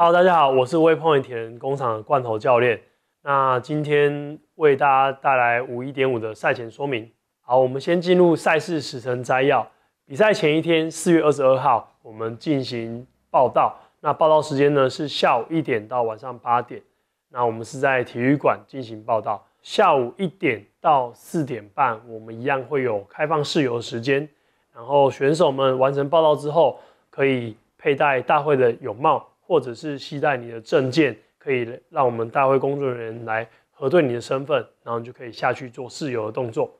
Hello，大家好，我是威胖田工厂的罐头教练。那今天为大家带来五一点五的赛前说明。好，我们先进入赛事时程摘要。比赛前一天，四月二十二号，我们进行报道。那报道时间呢是下午一点到晚上八点。那我们是在体育馆进行报道。下午一点到四点半，我们一样会有开放试游时间。然后选手们完成报道之后，可以佩戴大会的泳帽。或者是携带你的证件，可以让我们大会工作人员来核对你的身份，然后你就可以下去做试游的动作。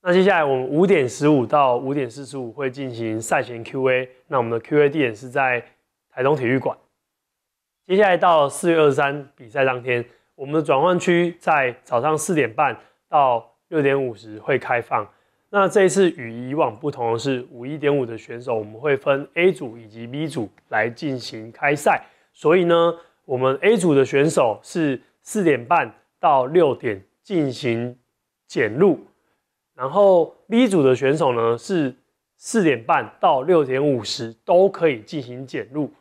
那接下来我们五点十五到五点四十五会进行赛前 Q&A。那我们的 Q&A 地点是在台东体育馆。接下来到四月二十三比赛当天，我们的转换区在早上四点半到六点五十会开放。那这一次与以往不同的是，五一点五的选手我们会分 A 组以及 B 组来进行开赛。所以呢，我们 A 组的选手是四点半到六点进行检录，然后 B 组的选手呢是四点半到六点五十都可以进行检录。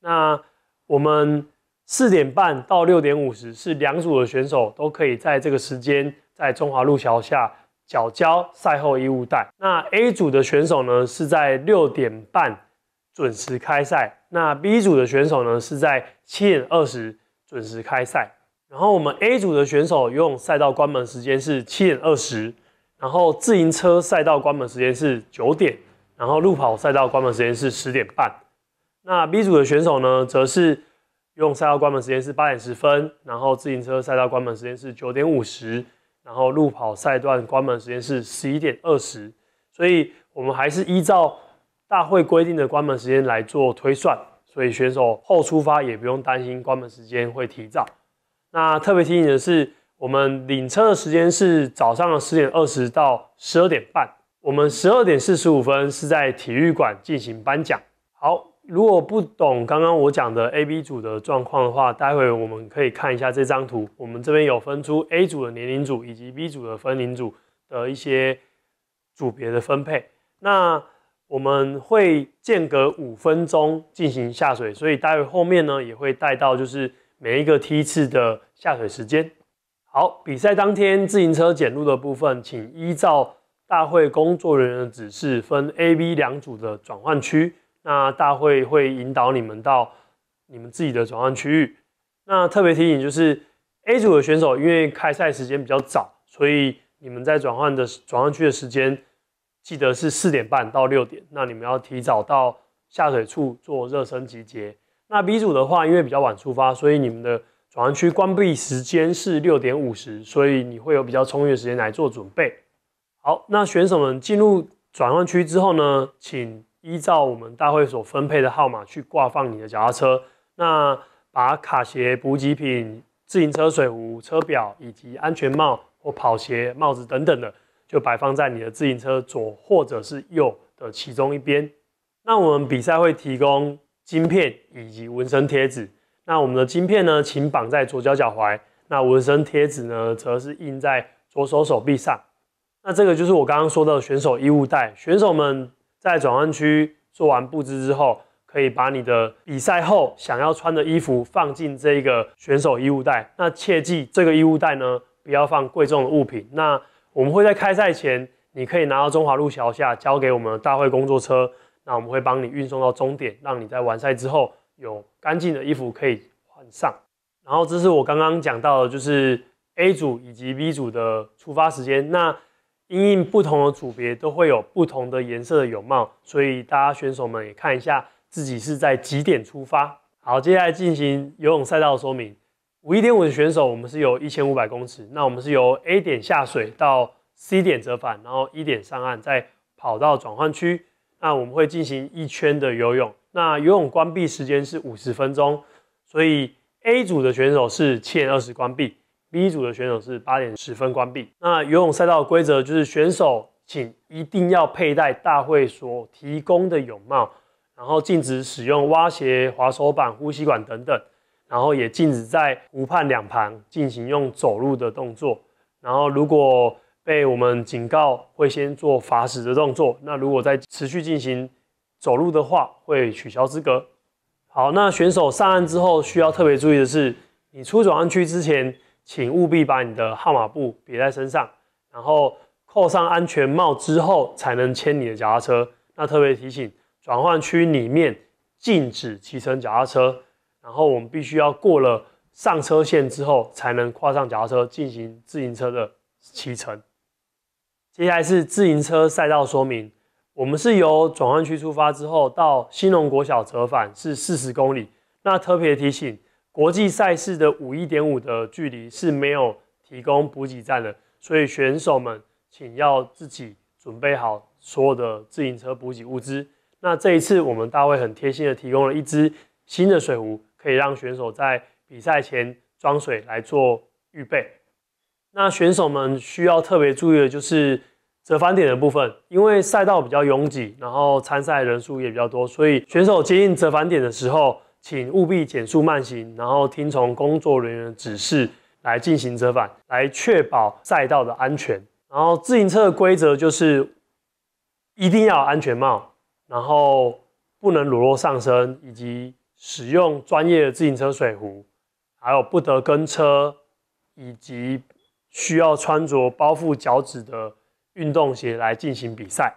那我们四点半到六点五十是两组的选手都可以在这个时间在中华路桥下缴交赛后衣物袋。那 A 组的选手呢是在六点半。准时开赛。那 B 组的选手呢，是在七点二十准时开赛。然后我们 A 组的选手，游泳赛道关门时间是七点二十，然后自行车赛道关门时间是九点，然后路跑赛道关门时间是十点半。那 B 组的选手呢，则是用赛道关门时间是八点十分，然后自行车赛道关门时间是九点五十，然后路跑赛段关门时间是十一点二十。所以，我们还是依照。大会规定的关门时间来做推算，所以选手后出发也不用担心关门时间会提早。那特别提醒的是，我们领车的时间是早上的十点二十到十二点半，我们十二点四十五分是在体育馆进行颁奖。好，如果不懂刚刚我讲的 A、B 组的状况的话，待会我们可以看一下这张图。我们这边有分出 A 组的年龄组以及 B 组的分龄组的一些组别的分配。那我们会间隔五分钟进行下水，所以待会后面呢也会带到，就是每一个梯次的下水时间。好，比赛当天自行车检录的部分，请依照大会工作人员的指示，分 A、B 两组的转换区。那大会会引导你们到你们自己的转换区域。那特别提醒，就是 A 组的选手，因为开赛时间比较早，所以你们在转换的转换区的时间。记得是四点半到六点，那你们要提早到下水处做热身集结。那 B 组的话，因为比较晚出发，所以你们的转弯区关闭时间是六点五十，所以你会有比较充裕的时间来做准备。好，那选手们进入转换区之后呢，请依照我们大会所分配的号码去挂放你的脚踏车。那把卡鞋、补给品、自行车水壶、车表以及安全帽或跑鞋、帽子等等的。就摆放在你的自行车左或者是右的其中一边。那我们比赛会提供晶片以及纹身贴纸。那我们的晶片呢，请绑在左脚脚踝。那纹身贴纸呢，则是印在左手手臂上。那这个就是我刚刚说的选手衣物袋。选手们在转换区做完布置之后，可以把你的比赛后想要穿的衣服放进这一个选手衣物袋。那切记这个衣物袋呢，不要放贵重的物品。那我们会在开赛前，你可以拿到中华路桥下交给我们大会工作车，那我们会帮你运送到终点，让你在完赛之后有干净的衣服可以换上。然后这是我刚刚讲到的，就是 A 组以及 B 组的出发时间。那因应不同的组别，都会有不同的颜色的泳帽，所以大家选手们也看一下自己是在几点出发。好，接下来进行游泳赛道说明。五一点五的选手，我们是有一千五百公尺。那我们是由 A 点下水到 C 点折返，然后一点上岸，再跑到转换区。那我们会进行一圈的游泳。那游泳关闭时间是五十分钟，所以 A 组的选手是七点二十关闭，B 组的选手是八点十分关闭。那游泳赛道规则就是选手请一定要佩戴大会所提供的泳帽，然后禁止使用蛙鞋、滑手板、呼吸管等等。然后也禁止在湖畔两旁进行用走路的动作。然后如果被我们警告，会先做罚时的动作。那如果再持续进行走路的话，会取消资格。好，那选手上岸之后，需要特别注意的是，你出转换区之前，请务必把你的号码布别在身上，然后扣上安全帽之后，才能牵你的脚踏车。那特别提醒，转换区里面禁止骑乘脚踏车。然后我们必须要过了上车线之后，才能跨上脚踏车进行自行车的骑乘。接下来是自行车赛道说明，我们是由转换区出发之后到新隆国小折返是四十公里。那特别提醒，国际赛事的五一点五的距离是没有提供补给站的，所以选手们请要自己准备好所有的自行车补给物资。那这一次我们大卫很贴心的提供了一支新的水壶。可以让选手在比赛前装水来做预备。那选手们需要特别注意的就是折返点的部分，因为赛道比较拥挤，然后参赛人数也比较多，所以选手接近折返点的时候，请务必减速慢行，然后听从工作人员的指示来进行折返，来确保赛道的安全。然后自行车的规则就是一定要安全帽，然后不能裸露上身，以及。使用专业的自行车水壶，还有不得跟车，以及需要穿着包覆脚趾的运动鞋来进行比赛。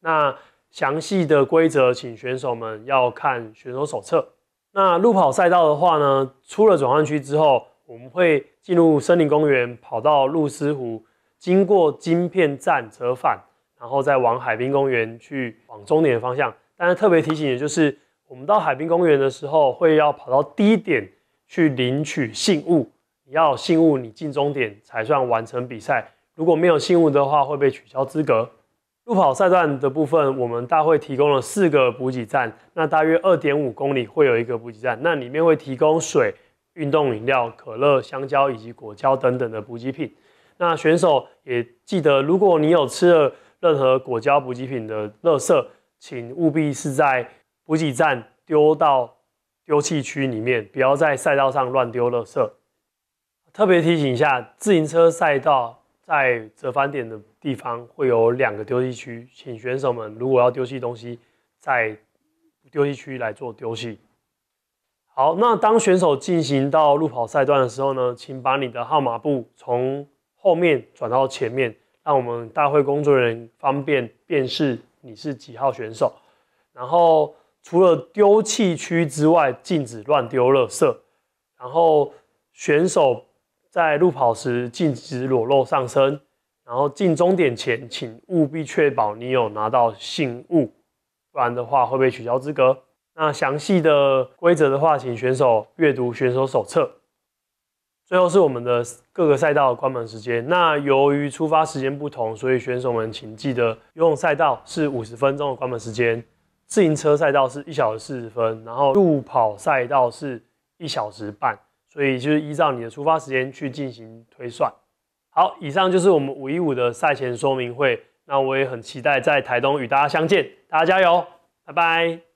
那详细的规则，请选手们要看选手手册。那路跑赛道的话呢，出了转换区之后，我们会进入森林公园，跑到露思湖，经过金片站折返，然后再往海滨公园去往终点方向。但是特别提醒，的就是。我们到海滨公园的时候，会要跑到低点去领取信物。你要信物，你进终点才算完成比赛。如果没有信物的话，会被取消资格。路跑赛段的部分，我们大会提供了四个补给站，那大约二点五公里会有一个补给站，那里面会提供水、运动饮料、可乐、香蕉以及果胶等等的补给品。那选手也记得，如果你有吃了任何果胶补给品的垃圾，请务必是在。补给站丢到丢弃区里面，不要在赛道上乱丢垃圾。特别提醒一下，自行车赛道在折返点的地方会有两个丢弃区，请选手们如果要丢弃东西，在丢弃区来做丢弃。好，那当选手进行到路跑赛段的时候呢，请把你的号码布从后面转到前面，让我们大会工作人员方便辨识你是几号选手，然后。除了丢弃区之外，禁止乱丢垃圾。然后选手在路跑时禁止裸露上身。然后进终点前，请务必确保你有拿到信物，不然的话会被取消资格。那详细的规则的话，请选手阅读选手手册。最后是我们的各个赛道关门时间。那由于出发时间不同，所以选手们请记得游泳赛道是五十分钟的关门时间。自行车赛道是一小时四十分，然后路跑赛道是一小时半，所以就是依照你的出发时间去进行推算。好，以上就是我们五一五的赛前说明会，那我也很期待在台东与大家相见，大家加油，拜拜。